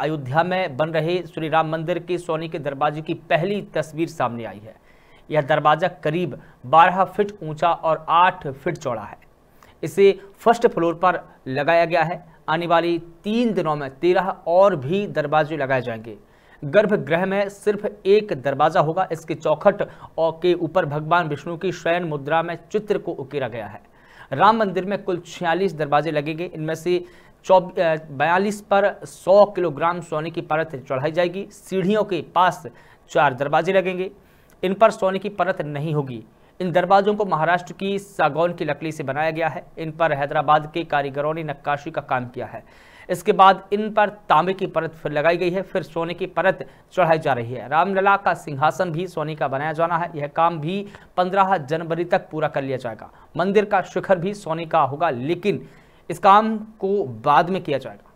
अयोध्या में बन रहे श्री राम मंदिर के सोने के दरवाजे की पहली तस्वीर सामने आई है यह दरवाजा करीब 12 फीट ऊंचा और 8 फीट चौड़ा है इसे फर्स्ट फ्लोर पर लगाया गया है आने वाली तीन दिनों में तेरह और भी दरवाजे लगाए जाएंगे गर्भगृह में सिर्फ एक दरवाजा होगा इसके चौखट और के ऊपर भगवान विष्णु की शयन मुद्रा में चित्र को उकेरा गया है राम मंदिर में कुल छियालीस दरवाजे लगेंगे इनमें से चौब बयालीस पर 100 किलोग्राम सोने की परत चढ़ाई जाएगी सीढ़ियों के पास चार दरवाजे लगेंगे इन पर सोने की परत नहीं होगी इन दरवाजों को महाराष्ट्र की सागौन की लकड़ी से बनाया गया है इन पर हैदराबाद के कारीगरों ने नक्काशी का काम किया है इसके बाद इन पर तांबे की परत फिर लगाई गई है फिर सोने की परत चढ़ाई जा रही है रामलला का सिंहासन भी सोने का बनाया जाना है यह काम भी 15 जनवरी तक पूरा कर लिया जाएगा मंदिर का शिखर भी सोने का होगा लेकिन इस काम को बाद में किया जाएगा